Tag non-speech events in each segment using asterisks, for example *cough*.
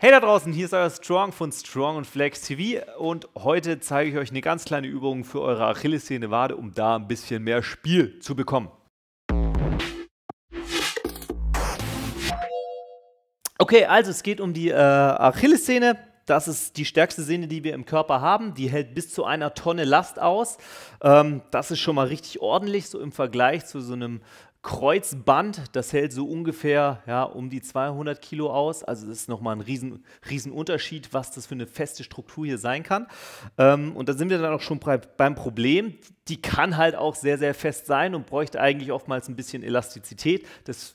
Hey da draußen, hier ist euer Strong von Strong und Flex TV und heute zeige ich euch eine ganz kleine Übung für eure Achillessehne Wade, um da ein bisschen mehr Spiel zu bekommen. Okay, also es geht um die äh, Achillessehne. Das ist die stärkste Sehne, die wir im Körper haben. Die hält bis zu einer Tonne Last aus. Ähm, das ist schon mal richtig ordentlich, so im Vergleich zu so einem Kreuzband. Das hält so ungefähr ja, um die 200 Kilo aus. Also das ist nochmal ein riesen, riesen Unterschied, was das für eine feste Struktur hier sein kann. Ähm, und da sind wir dann auch schon beim Problem. Die kann halt auch sehr, sehr fest sein und bräuchte eigentlich oftmals ein bisschen Elastizität. Das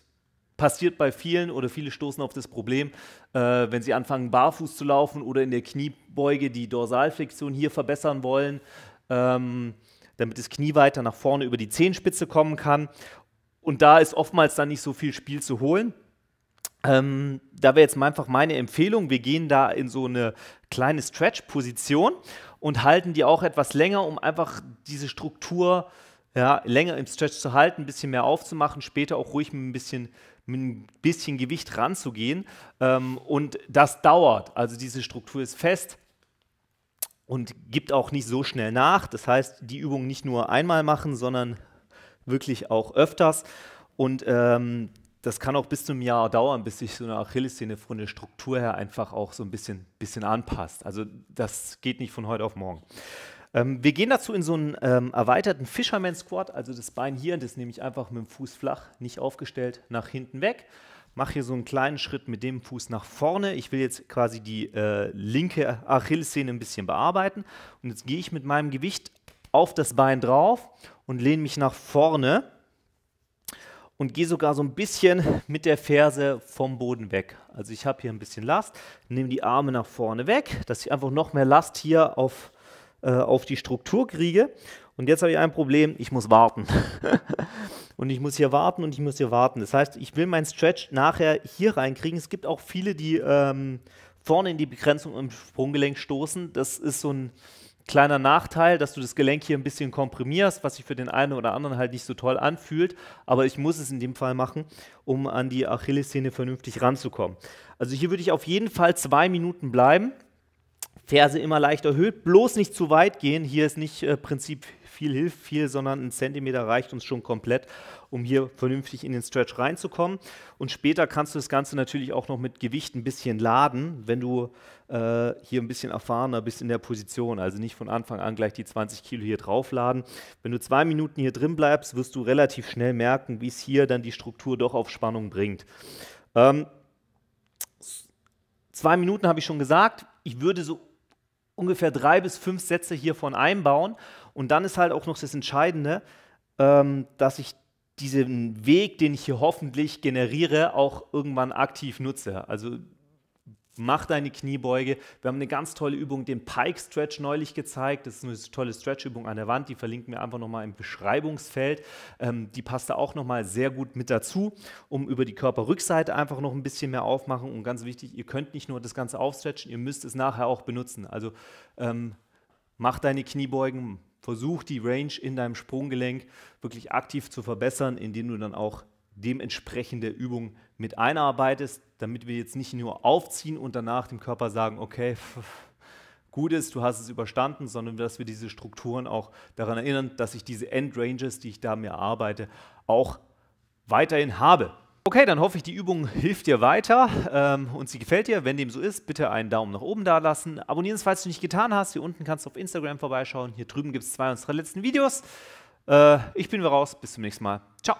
passiert bei vielen oder viele stoßen auf das Problem, äh, wenn sie anfangen, barfuß zu laufen oder in der Kniebeuge die Dorsalflexion hier verbessern wollen, ähm, damit das Knie weiter nach vorne über die Zehenspitze kommen kann. Und da ist oftmals dann nicht so viel Spiel zu holen. Ähm, da wäre jetzt einfach meine Empfehlung, wir gehen da in so eine kleine Stretch-Position und halten die auch etwas länger, um einfach diese Struktur zu ja, länger im Stretch zu halten, ein bisschen mehr aufzumachen, später auch ruhig mit ein bisschen, mit ein bisschen Gewicht ranzugehen. Ähm, und das dauert. Also diese Struktur ist fest und gibt auch nicht so schnell nach. Das heißt, die Übung nicht nur einmal machen, sondern wirklich auch öfters. Und ähm, das kann auch bis zum Jahr dauern, bis sich so eine Achillessehne von der Struktur her einfach auch so ein bisschen, bisschen anpasst. Also das geht nicht von heute auf morgen. Ähm, wir gehen dazu in so einen ähm, erweiterten Fisherman Squat, also das Bein hier, das nehme ich einfach mit dem Fuß flach, nicht aufgestellt, nach hinten weg. Mache hier so einen kleinen Schritt mit dem Fuß nach vorne. Ich will jetzt quasi die äh, linke Achillessehne ein bisschen bearbeiten. Und jetzt gehe ich mit meinem Gewicht auf das Bein drauf und lehne mich nach vorne und gehe sogar so ein bisschen mit der Ferse vom Boden weg. Also ich habe hier ein bisschen Last, nehme die Arme nach vorne weg, dass ich einfach noch mehr Last hier auf äh, auf die Struktur kriege. Und jetzt habe ich ein Problem, ich muss warten. *laughs* und ich muss hier warten und ich muss hier warten. Das heißt, ich will meinen Stretch nachher hier reinkriegen. Es gibt auch viele, die ähm, vorne in die Begrenzung im Sprunggelenk stoßen. Das ist so ein kleiner Nachteil, dass du das Gelenk hier ein bisschen komprimierst, was sich für den einen oder anderen halt nicht so toll anfühlt. Aber ich muss es in dem Fall machen, um an die Achillessehne vernünftig ranzukommen. Also hier würde ich auf jeden Fall zwei Minuten bleiben. Ferse immer leicht erhöht, bloß nicht zu weit gehen. Hier ist nicht äh, Prinzip viel hilft viel, sondern ein Zentimeter reicht uns schon komplett, um hier vernünftig in den Stretch reinzukommen. Und später kannst du das Ganze natürlich auch noch mit Gewicht ein bisschen laden, wenn du äh, hier ein bisschen erfahrener bist in der Position. Also nicht von Anfang an gleich die 20 Kilo hier draufladen. Wenn du zwei Minuten hier drin bleibst, wirst du relativ schnell merken, wie es hier dann die Struktur doch auf Spannung bringt. Ähm, zwei Minuten habe ich schon gesagt. Ich würde so ungefähr drei bis fünf Sätze hiervon einbauen. Und dann ist halt auch noch das Entscheidende, ähm, dass ich diesen Weg, den ich hier hoffentlich generiere, auch irgendwann aktiv nutze. Also Mach deine Kniebeuge. Wir haben eine ganz tolle Übung, den Pike Stretch, neulich gezeigt. Das ist eine tolle Stretchübung an der Wand. Die verlinken wir einfach nochmal im Beschreibungsfeld. Ähm, die passt da auch nochmal sehr gut mit dazu, um über die Körperrückseite einfach noch ein bisschen mehr aufmachen. Und ganz wichtig, ihr könnt nicht nur das Ganze aufstretchen, ihr müsst es nachher auch benutzen. Also ähm, mach deine Kniebeugen, versuch die Range in deinem Sprunggelenk wirklich aktiv zu verbessern, indem du dann auch dementsprechende Übung mit einarbeitest, damit wir jetzt nicht nur aufziehen und danach dem Körper sagen, okay, pff, *laughs* gut ist, du hast es überstanden, sondern dass wir diese Strukturen auch daran erinnern, dass ich diese Endranges, die ich da mir arbeite, auch weiterhin habe. Okay, dann hoffe ich, die Übung hilft dir weiter ähm, und sie gefällt dir. Wenn dem so ist, bitte einen Daumen nach oben da lassen. Abonnieren, falls du nicht getan hast. Hier unten kannst du auf Instagram vorbeischauen. Hier drüben gibt es zwei unserer letzten Videos. Äh, ich bin raus, bis zum nächsten Mal. Ciao.